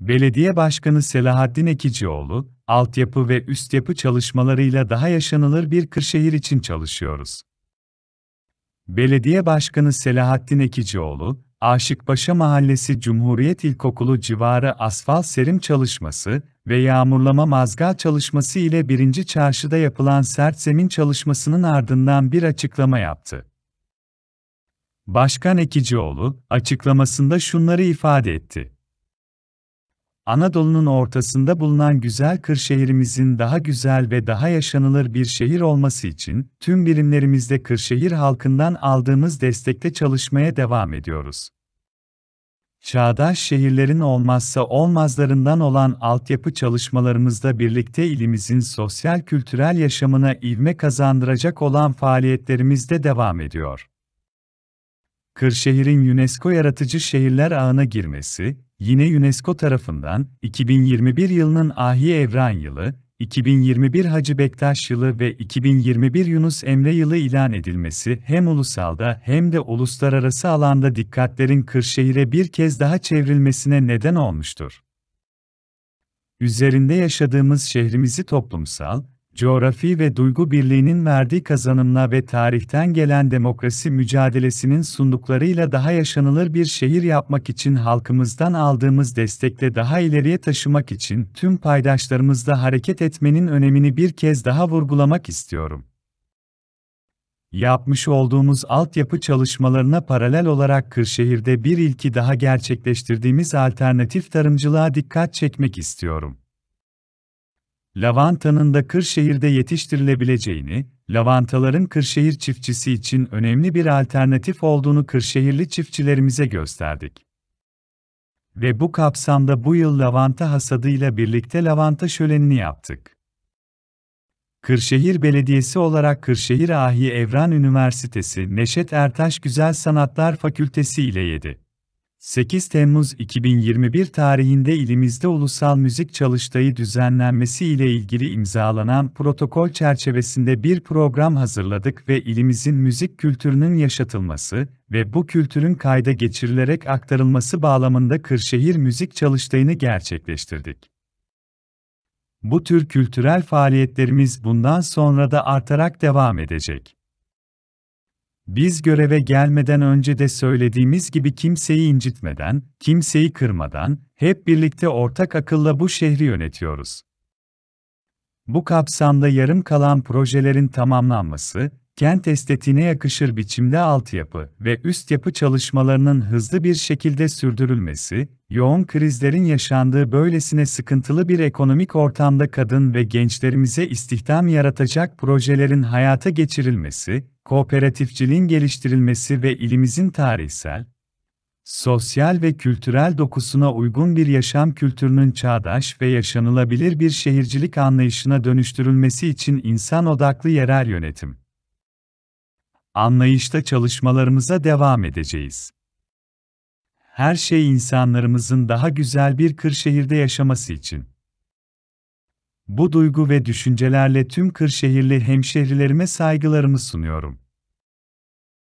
Belediye Başkanı Selahaddin Ekicioğlu, altyapı ve üst yapı çalışmalarıyla daha yaşanılır bir Kırşehir için çalışıyoruz. Belediye Başkanı Selahattin Ekicioğlu, Aşıkpaşa Mahallesi Cumhuriyet İlkokulu civarı asfalt serim çalışması ve yağmurlama mazgal çalışması ile birinci çarşıda yapılan sert zemin çalışmasının ardından bir açıklama yaptı. Başkan Ekicioğlu, açıklamasında şunları ifade etti. Anadolu'nun ortasında bulunan güzel Kırşehirimizin daha güzel ve daha yaşanılır bir şehir olması için tüm birimlerimizde Kırşehir halkından aldığımız destekte çalışmaya devam ediyoruz. Çağdaş şehirlerin olmazsa olmazlarından olan altyapı çalışmalarımızda birlikte ilimizin sosyal kültürel yaşamına ivme kazandıracak olan faaliyetlerimiz de devam ediyor. Kırşehir'in UNESCO Yaratıcı Şehirler Ağına girmesi, yine UNESCO tarafından 2021 yılının Ahi Evran Yılı, 2021 Hacı Bektaş Yılı ve 2021 Yunus Emre Yılı ilan edilmesi hem ulusalda hem de uluslararası alanda dikkatlerin Kırşehir'e bir kez daha çevrilmesine neden olmuştur. Üzerinde yaşadığımız şehrimizi toplumsal, coğrafi ve duygu birliğinin verdiği kazanımla ve tarihten gelen demokrasi mücadelesinin sunduklarıyla daha yaşanılır bir şehir yapmak için halkımızdan aldığımız destekle daha ileriye taşımak için tüm paydaşlarımızla hareket etmenin önemini bir kez daha vurgulamak istiyorum. Yapmış olduğumuz altyapı çalışmalarına paralel olarak Kırşehir'de bir ilki daha gerçekleştirdiğimiz alternatif tarımcılığa dikkat çekmek istiyorum lavantanın da Kırşehir'de yetiştirilebileceğini, lavantaların Kırşehir çiftçisi için önemli bir alternatif olduğunu Kırşehirli çiftçilerimize gösterdik. Ve bu kapsamda bu yıl lavanta hasadıyla birlikte lavanta şölenini yaptık. Kırşehir Belediyesi olarak Kırşehir Ahi Evran Üniversitesi Neşet Ertaş Güzel Sanatlar Fakültesi ile 7. 8 Temmuz 2021 tarihinde ilimizde Ulusal Müzik Çalıştayı düzenlenmesi ile ilgili imzalanan protokol çerçevesinde bir program hazırladık ve ilimizin müzik kültürünün yaşatılması ve bu kültürün kayda geçirilerek aktarılması bağlamında Kırşehir Müzik Çalıştayı'nı gerçekleştirdik. Bu tür kültürel faaliyetlerimiz bundan sonra da artarak devam edecek. Biz göreve gelmeden önce de söylediğimiz gibi kimseyi incitmeden, kimseyi kırmadan, hep birlikte ortak akılla bu şehri yönetiyoruz. Bu kapsamda yarım kalan projelerin tamamlanması, kent estetiğine yakışır biçimde altyapı ve üst yapı çalışmalarının hızlı bir şekilde sürdürülmesi, yoğun krizlerin yaşandığı böylesine sıkıntılı bir ekonomik ortamda kadın ve gençlerimize istihdam yaratacak projelerin hayata geçirilmesi, kooperatifçiliğin geliştirilmesi ve ilimizin tarihsel, sosyal ve kültürel dokusuna uygun bir yaşam kültürünün çağdaş ve yaşanılabilir bir şehircilik anlayışına dönüştürülmesi için insan odaklı yerel yönetim Anlayışta çalışmalarımıza devam edeceğiz. Her şey insanlarımızın daha güzel bir Kırşehir'de yaşaması için. Bu duygu ve düşüncelerle tüm Kırşehirli hemşehrilerime saygılarımı sunuyorum.